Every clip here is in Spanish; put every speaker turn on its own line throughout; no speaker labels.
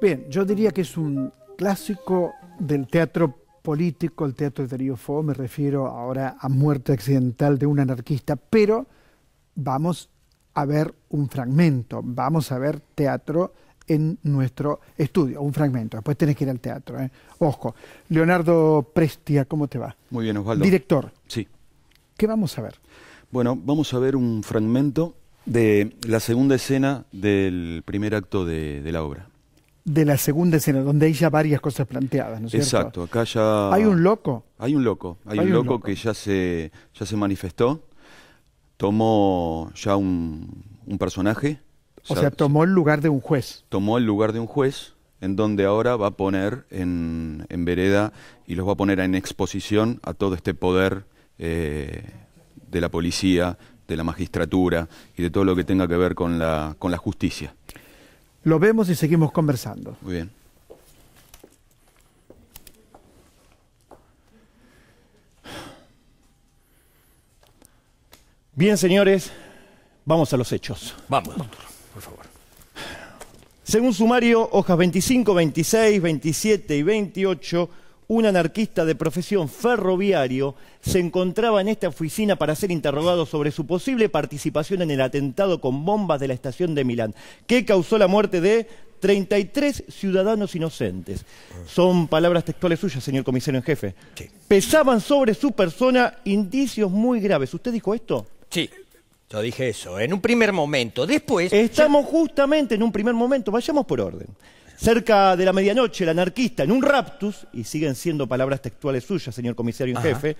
Bien, yo diría que es un clásico del teatro político, el teatro de Darío Fo, me refiero ahora a Muerte Accidental de un anarquista, pero vamos a ver un fragmento, vamos a ver teatro en nuestro estudio, un fragmento, después tenés que ir al teatro. ¿eh? Ojo, Leonardo Prestia, ¿cómo te va? Muy bien, Osvaldo. Director. Sí. ¿Qué vamos a ver?
Bueno, vamos a ver un fragmento de la segunda escena del primer acto de, la obra.
De la segunda escena, donde hay ya varias cosas planteadas, ¿no es Exacto,
acá ya... ¿Hay un loco? Hay un loco, hay, un, loco que ya se, ya se manifestó, tomó ya un, personaje. O sea,
tomó el lugar
de un juez. Tomó el lugar de un juez, en donde ahora va a poner en, en vereda y los va a poner en exposición a todo este poder eh, de la policía de la magistratura y de todo lo que tenga que ver con la, con la justicia.
Lo vemos y seguimos conversando.
Muy bien.
Bien, señores, vamos a los hechos. Vamos, por favor. Según sumario, hojas 25, 26, 27 y 28 un anarquista de profesión ferroviario se encontraba en esta oficina para ser interrogado sobre su posible participación en el atentado con bombas de la estación de Milán, que causó la muerte de 33 ciudadanos inocentes. Son palabras textuales suyas, señor comisario en jefe. Pesaban sobre su persona indicios muy graves. ¿Usted dijo esto?
Sí. Yo dije eso, en un primer momento. Después...
Estamos justamente en un primer momento. Vayamos por orden cerca de la medianoche, el anarquista, en un raptus, y siguen siendo palabras textuales suyas, señor comisario en jefe,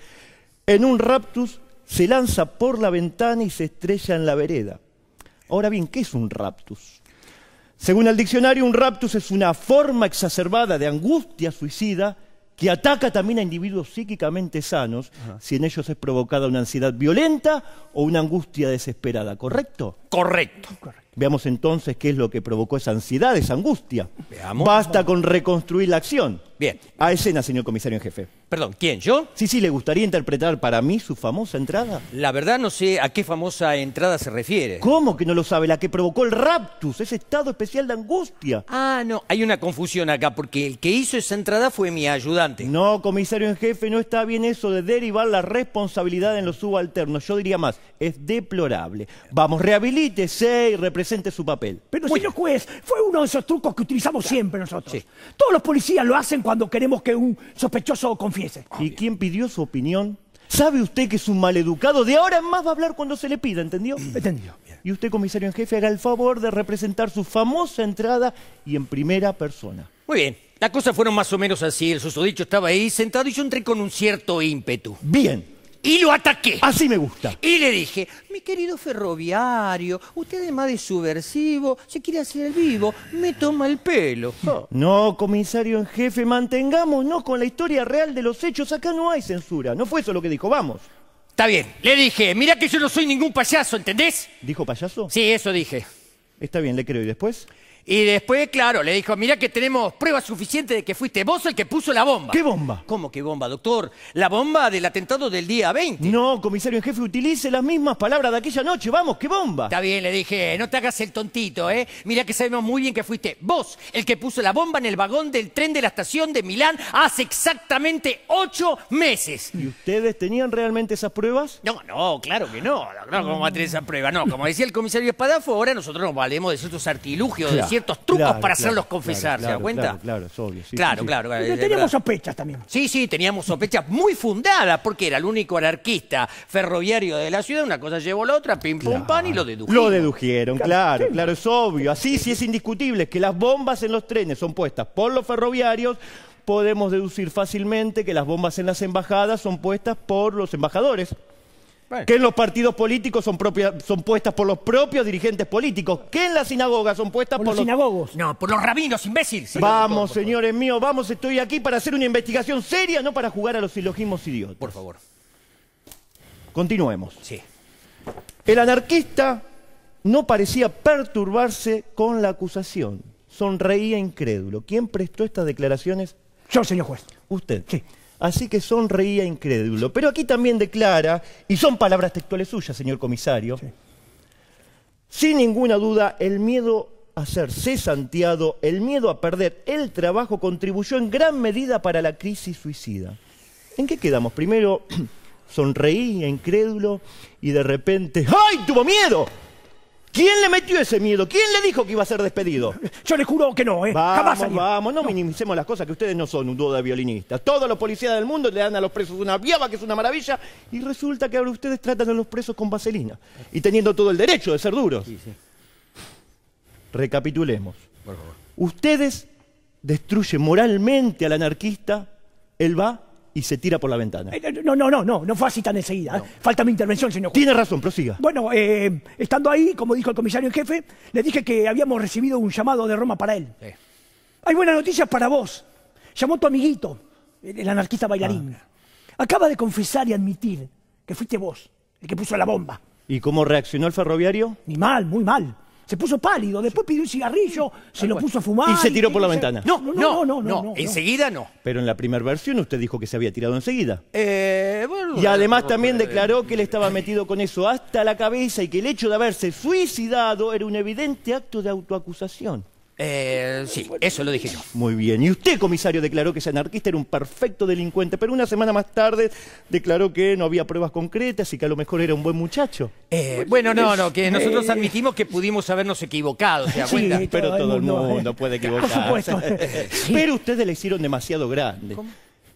en un raptus se lanza por la ventana y se estrella en la vereda. Ahora bien, ¿qué es un raptus? Según el diccionario, un raptus es una forma exacerbada de angustia suicida que ataca también a individuos psíquicamente sanos si en ellos es provocada una ansiedad violenta o una angustia desesperada, ¿correcto? Correcto. Veamos entonces qué es lo que provocó esa ansiedad, esa angustia. Veamos. Basta con reconstruir la acción. Bien. A escena, señor comisario en jefe. Perdón, ¿quién? ¿Yo? Sí, sí, ¿le gustaría interpretar para mí su famosa entrada?
La verdad no sé a qué famosa entrada se refiere.
¿Cómo que no lo sabe? La que provocó el raptus, ese estado especial de angustia.
Ah, no, hay una confusión acá, porque el que hizo esa entrada fue mi ayudante.
No, comisario en jefe, no está bien eso de derivar la responsabilidad en los subalternos. Yo diría más, es deplorable. Vamos, rehabilitar y represente su papel. Pero señor juez, fue uno de esos trucos que utilizamos siempre nosotros. Todos los policías lo hacen cuando queremos que un sospechoso confiese. Ah, ¿Y quién pidió su opinión? ¿Sabe usted que es un maleducado? De ahora en más va a hablar cuando se le pida, ¿entendió? Entendido. Y usted, comisario en jefe, haga el favor de representar su famosa entrada y en primera persona.
Muy bien. Las cosas fueron más o menos así. El susodicho estaba ahí sentado y yo entré con un cierto ímpetu. Bien. Y lo ataqué. Así me gusta. Y le dije, mi querido ferroviario, usted es más de subversivo, se quiere hacer el vivo, me toma el pelo.
No, comisario en jefe, mantengámonos con la historia real de los hechos. Acá no hay censura. No fue eso lo que dijo, vamos. Está bien. Le dije, mira
que yo no soy ningún payaso, ¿entendés? ¿Dijo payaso? Sí, eso dije. Está bien, le creo. ¿Y después? Y después, claro, le dijo, mira que tenemos pruebas suficientes de que fuiste vos el que puso la bomba. ¿Qué bomba? ¿Cómo qué bomba, doctor? La bomba del atentado del día 20. No, comisario en jefe, utilice las mismas palabras de aquella noche. Vamos, qué bomba. Está bien, le dije, no te hagas el tontito, ¿eh? Mira que sabemos muy bien que fuiste vos el que puso la bomba en el vagón del tren de la estación de Milán hace exactamente ocho meses.
¿Y ustedes tenían realmente esas pruebas? No,
no, claro que no. no ¿Cómo va a tener esa prueba? No, como decía el comisario Espadafo, ahora nosotros nos valemos de esos artilugios, de ciertos trucos para hacerlos confesar, ¿se da cuenta? Claro,
es obvio. claro, claro, Teníamos
sospechas también. Sí, sí, teníamos sospechas muy fundadas, porque era el único anarquista ferroviario de la ciudad, una cosa llevó a la otra, pim, pum, pan, y lo dedujeron. Lo
dedujeron, claro, claro, es obvio. Así sí es indiscutible que las bombas en los trenes son puestas por los ferroviarios podemos deducir fácilmente que las bombas en las embajadas son puestas por los embajadores que en los partidos políticos son, son puestas por los propios dirigentes políticos, que en las sinagogas son puestas por, los,
sinagogos. No, por los rabinos, imbécil. Vamos,
señores míos, vamos, estoy aquí para hacer una investigación seria, no para jugar a los silogismos idiotas. Por favor. Continuemos. Sí. El anarquista no parecía perturbarse con la acusación. Sonreía incrédulo. ¿Quién prestó estas declaraciones? Yo, señor juez. Usted. Sí así que sonreía incrédulo. Pero aquí también declara, y son palabras textuales suyas, señor comisario, sin ninguna duda el miedo a ser cesanteado, el miedo a perder el trabajo contribuyó en gran medida para la crisis suicida. ¿En qué quedamos? Primero sonreía incrédulo y de repente, ¡ay, tuvo miedo! ¿Quién le metió ese miedo? ¿Quién le dijo que iba a ser despedido? Yo le juro que no, ¿eh? Vamos, Jamás, Vamos, no, minimicemos las cosas que ustedes no son un dúo de violinistas. Todos los policías del mundo le dan a los presos una viaba que es una maravilla y resulta que ahora ustedes tratan a los presos con vaselina y teniendo todo el derecho de ser duros. Recapitulemos. Por favor. Ustedes destruyen moralmente al anarquista, él va y se tira por la ventana.
no, no, no, no, no fue así tan enseguida. Falta mi intervención, señor. Tiene razón, prosiga. Bueno, estando ahí, como dijo el comisario en jefe, le dije que habíamos recibido un llamado de Roma para él. Hay buenas noticias para vos. Llamó tu amiguito, el anarquista bailarín. Acaba de confesar y admitir que fuiste vos el que puso la bomba.
¿Y cómo reaccionó el ferroviario? Ni mal, muy mal.
Se puso pálido,
después pidió un cigarrillo, se lo puso a fumar. Y se tiró por la ventana. No, no, no, no, enseguida no. Pero en la primera versión usted dijo que se había tirado enseguida. Eh, y además también declaró que él estaba metido con eso hasta la cabeza y que el hecho de haberse suicidado era un evidente acto de autoacusación. Eh, sí, eso lo dije yo. Muy bien. Y usted, comisario, declaró que ese anarquista era un perfecto delincuente, pero una semana más tarde declaró que no había pruebas concretas y que a lo mejor era un buen muchacho. Eh,
pues bueno, no, no, que nosotros eh, admitimos que pudimos habernos equivocado, Sí, pero
todo el mundo, puede equivocarse. Pero ustedes le hicieron demasiado grande.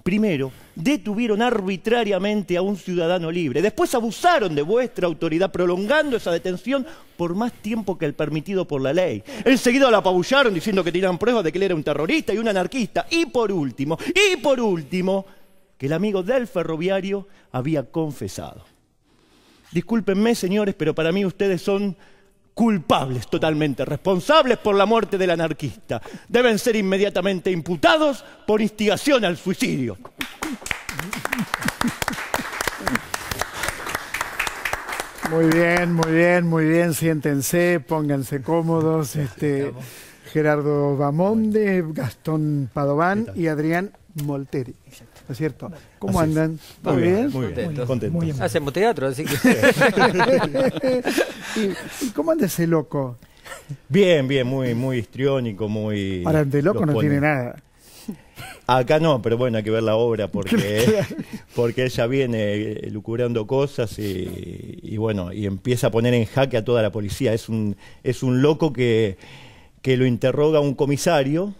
Primero, detuvieron arbitrariamente a un ciudadano libre. Después abusaron de vuestra autoridad prolongando esa detención por más tiempo que el permitido por la ley. Enseguida la apabullaron diciendo que tenían pruebas de que él era un terrorista y un anarquista. Y por último, y por último, que el amigo del ferroviario había confesado. Discúlpenme, señores, pero para mí ustedes son culpables totalmente, responsables por la muerte del anarquista. Deben ser inmediatamente imputados por instigación al suicidio.
Muy bien, muy bien, muy bien. Siéntense, pónganse cómodos. Este, Gerardo Bamonde, Gastón Padován y Adrián Molteri. ¿No es cierto? ¿Cómo andan? muy bien? Muy Contentos. Hacemos teatro, así que... ¿Y, cómo anda ese loco?
Bien, bien, muy, muy histriónico, muy... Ahora, de loco no tiene nada. Acá no, pero bueno, hay que ver la obra porque, porque ella viene eh, lucurando cosas y, y, bueno, y empieza a poner en jaque a toda la policía. Es un, es un loco que, que lo interroga un comisario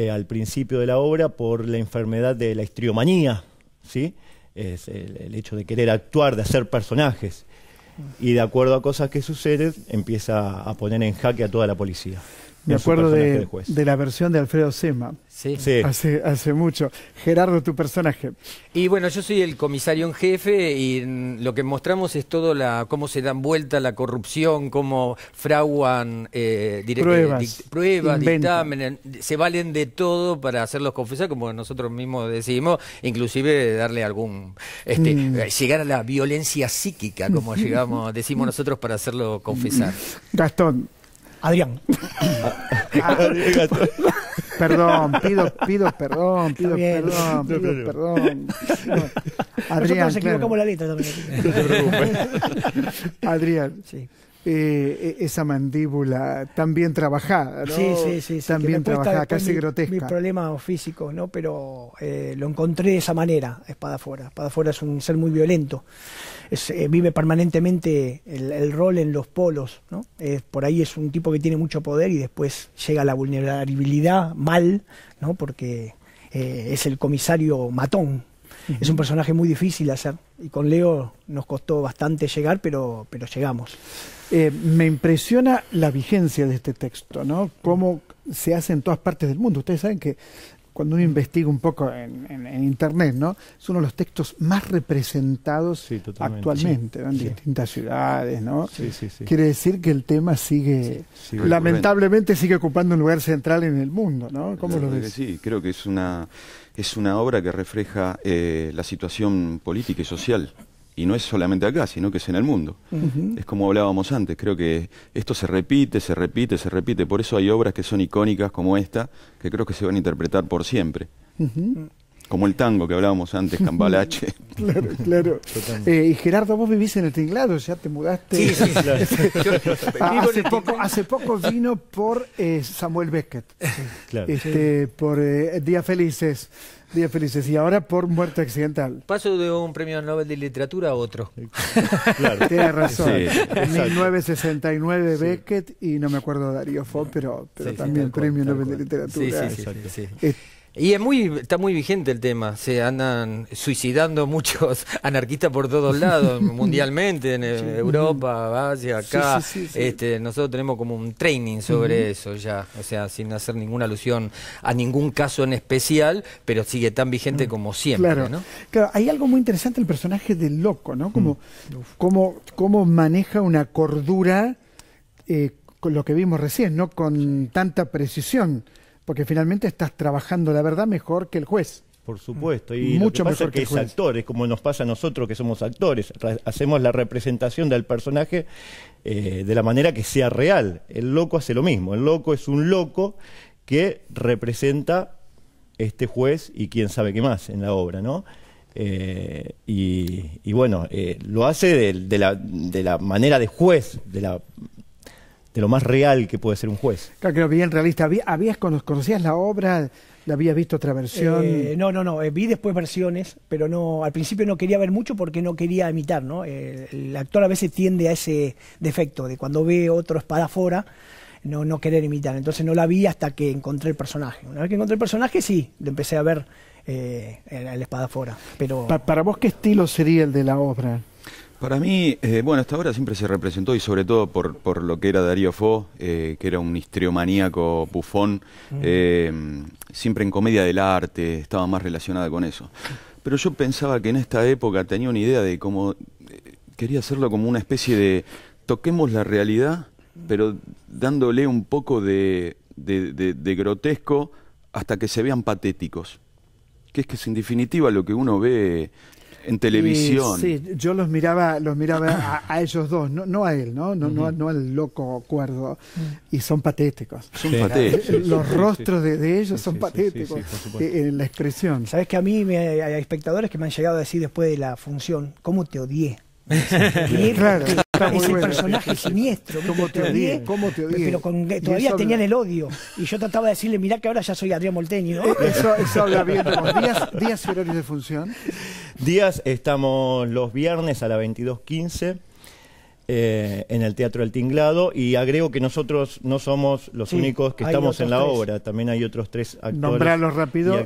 eh, al principio de la obra por la enfermedad de la histriomanía, ¿sí? Es el hecho de querer actuar, de hacer personajes. Y de acuerdo a cosas que suceden, empieza a poner en jaque a toda la policía.
Me acuerdo de, de, la versión de Alfredo Sema. Sí. Hace, mucho. Gerardo, tu personaje.
Y bueno, yo soy el comisario en jefe y lo que mostramos es todo la cómo se dan vuelta la corrupción, cómo fraguan eh, pruebas, dictámenes, se valen de todo para hacerlos confesar, como nosotros mismos decimos inclusive darle algún... Este, mm. eh, llegar a la violencia psíquica, como llegamos, decimos nosotros, para hacerlo confesar.
Gastón. Adrián. perdón, pido, pido perdón, pido perdón, pido no, perdón. No. Adrián, Nosotros nos equivocamos claro. la letra también. No te preocupes. Adrián. Sí eh, e-, esa mandíbula tan bien trabajada, trabajada, casi grotesca. Mis
problemas físicos, ¿no? Pero eh, lo encontré de esa manera, Espada Fuera. Espada Fuera es un ser muy violento. Es, eh, vive permanentemente el, rol en los polos, ¿no? por ahí es un tipo que tiene mucho poder y después llega la vulnerabilidad mal, ¿no? Porque eh, es el comisario matón, es un personaje muy difícil hacer y con Leo nos costó bastante
llegar, pero, llegamos. Eh, me impresiona la vigencia de este texto, ¿no? Cómo se hace en todas partes del mundo. Ustedes saben que cuando uno investiga un poco en, internet, ¿no? Es uno de los textos más representados actualmente, en distintas ciudades, ¿no? Quiere decir que el tema sigue, lamentablemente sigue ocupando un lugar central en el mundo, ¿no?
Sí, creo que es una es una obra que refleja eh, la situación política y social y no es solamente acá, sino que es en el mundo. Es como hablábamos antes, creo que esto se repite, se repite, se repite, por eso hay obras que son icónicas como esta, que creo que se van a interpretar por siempre. Como el tango que hablábamos antes, Cambalache.
claro, claro. Eh, y Gerardo, vos vivís en el tinglado, ya te mudaste. Sí, sí, ah, hace, poco, hace poco vino por eh, Samuel Beckett. Este, por eh, Día Felices. Día felices. Y ahora por muerte accidental.
Paso de un premio Nobel de Literatura a otro. Claro. Tienes razón.
1969 Beckett y no me acuerdo Darío Fo, pero, pero también premio Nobel de Literatura. Sí, sí, sí.
Y está muy vigente el tema. Se andan suicidando muchos anarquistas por todos lados, mundialmente, en eh, Europa, Asia, acá. Este, nosotros tenemos como un training sobre eso ya, o sea, sin hacer ninguna alusión a ningún caso en especial, pero sigue tan vigente mm. como siempre. Claro.
claro, hay algo muy interesante el personaje del loco, ¿no? Como, mm. maneja una cordura. Eh, con lo que vimos recién, ¿no? Con tanta precisión porque finalmente estás trabajando la verdad mejor que el juez.
Por supuesto, y Mucho que mejor es que, es actor, es como nos pasa a nosotros que somos actores, hacemos la representación del personaje eh, de la manera que sea real. El loco hace lo mismo, el loco es un loco que representa este juez y quién sabe qué más en la obra, ¿no? Eh, y, bueno, eh, lo hace de la manera de juez, de la de lo más real que puede ser un juez.
Claro, que bien realista. ¿Habías, ¿Conocías la obra? ¿La habías visto otra versión? Eh,
no, no, no. Eh, vi después versiones, pero no al principio no quería ver mucho porque no quería imitar, ¿no? Eh, el actor a veces tiende a ese defecto de cuando ve otro espadafora no, no querer imitar. Entonces no la vi hasta que encontré el personaje. Una vez que encontré el personaje, sí, le empecé a ver el,
espadafora. Pero... para vos, ¿qué estilo sería el de la obra?
Para mí, eh, bueno, hasta ahora siempre se representó y sobre todo por, por lo que era Darío Fo, eh, que era un histriomaníaco bufón, mm. eh, siempre en comedia del arte, estaba más relacionada con eso. Pero yo pensaba que en esta época tenía una idea de cómo, quería hacerlo como una especie de, toquemos la realidad, pero dándole un poco de, de, de grotesco hasta que se vean patéticos que es que es en definitiva lo que uno ve en televisión. sí,
yo los miraba, los miraba a, ellos dos, no, no, a él, ¿no? No, no, no, al loco cuerdo. Mm. Y son patéticos. Son patéticos. Eh, los rostros de, ellos son patéticos eh, en la expresión. Sabes que a mí
me, hay espectadores que me han llegado a decir después de la función, ¿cómo te odié? claro. Es el ese personaje siniestro. ¿Cómo te, odié, ¿Cómo te odié? Pero todavía tenían el odio. Y yo trataba de decirle, mirá que ahora ya soy Adrián Molteño. Eh, eso, eso habla bien. ¿Días, días
y horarios de función?
Días estamos los viernes a las 22.15 eh, en el Teatro del Tinglado. Y agrego que nosotros no somos los únicos que estamos en la obra, también hay otros tres actores rápido.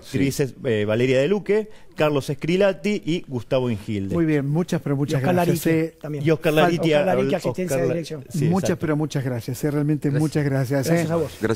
Eh, Valeria De Luque, Carlos Escrilati y Gustavo Ingilde.
Muy bien, muchas pero muchas gracias. Y Oscar Laritia. Eh. asistencia dirección. muchas pero muchas gracias, realmente muchas gracias. Gracias.